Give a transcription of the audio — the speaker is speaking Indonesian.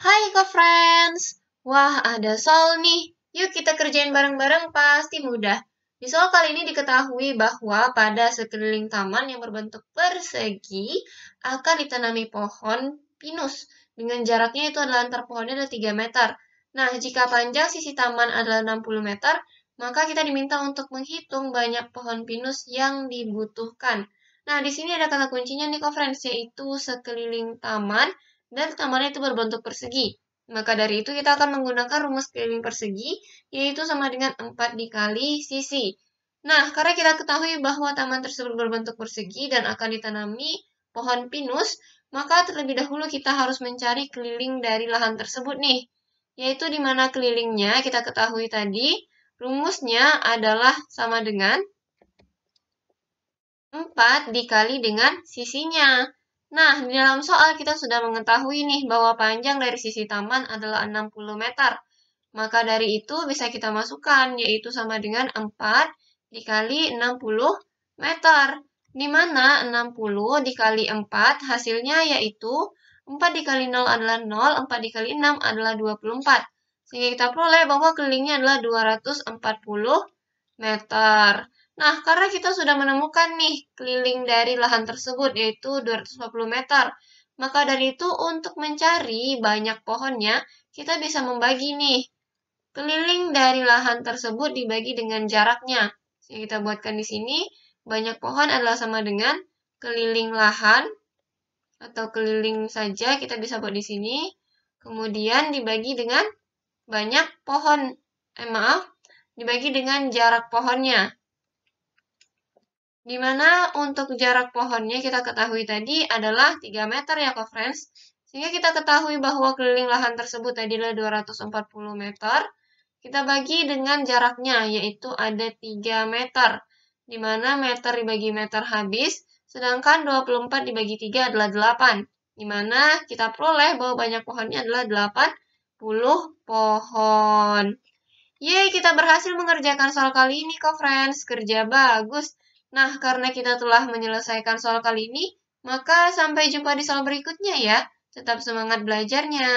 Hai Eco Friends! Wah, ada soal nih. Yuk kita kerjain bareng-bareng, pasti mudah. Di soal kali ini diketahui bahwa pada sekeliling taman yang berbentuk persegi akan ditanami pohon pinus. Dengan jaraknya itu adalah antar pohonnya adalah 3 meter. Nah, jika panjang sisi taman adalah 60 meter, maka kita diminta untuk menghitung banyak pohon pinus yang dibutuhkan. Nah, di sini ada kata kuncinya nih, friends, yaitu sekeliling taman dan tamannya itu berbentuk persegi. Maka dari itu kita akan menggunakan rumus keliling persegi, yaitu sama dengan 4 dikali sisi. Nah, karena kita ketahui bahwa taman tersebut berbentuk persegi dan akan ditanami pohon pinus, maka terlebih dahulu kita harus mencari keliling dari lahan tersebut nih, yaitu di mana kelilingnya kita ketahui tadi, rumusnya adalah sama dengan 4 dikali dengan sisinya. Nah, di dalam soal kita sudah mengetahui nih bahwa panjang dari sisi taman adalah 60 meter. Maka dari itu bisa kita masukkan, yaitu sama dengan 4 dikali 60 meter. Di mana 60 dikali 4 hasilnya yaitu 4 dikali 0 adalah 0, 4 dikali 6 adalah 24. Sehingga kita peroleh bahwa kelilingnya adalah 240 meter. Nah, karena kita sudah menemukan nih keliling dari lahan tersebut yaitu 250 meter, maka dari itu untuk mencari banyak pohonnya, kita bisa membagi nih. Keliling dari lahan tersebut dibagi dengan jaraknya. Yang kita buatkan di sini, banyak pohon adalah sama dengan keliling lahan atau keliling saja kita bisa buat di sini. Kemudian dibagi dengan banyak pohon, eh maaf, dibagi dengan jarak pohonnya di mana untuk jarak pohonnya kita ketahui tadi adalah 3 meter ya kok friends. Sehingga kita ketahui bahwa keliling lahan tersebut tadi adalah 240 meter. Kita bagi dengan jaraknya yaitu ada 3 meter. Di mana meter dibagi meter habis, sedangkan 24 dibagi 3 adalah 8. Di mana kita peroleh bahwa banyak pohonnya adalah 80 pohon. Yeay, kita berhasil mengerjakan soal kali ini kok friends. Kerja bagus. Nah, karena kita telah menyelesaikan soal kali ini, maka sampai jumpa di soal berikutnya ya. Tetap semangat belajarnya.